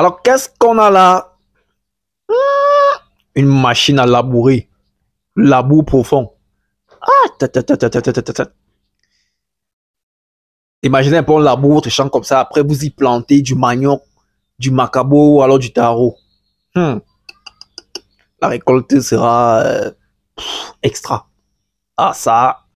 Alors, qu'est-ce qu'on a là Une machine à labourer. Labour profond. Ah, Imaginez un peu un labour champ comme ça. Après, vous y plantez du manioc, du macabo ou alors du taro. Hmm. La récolte sera euh, extra. Ah, ça,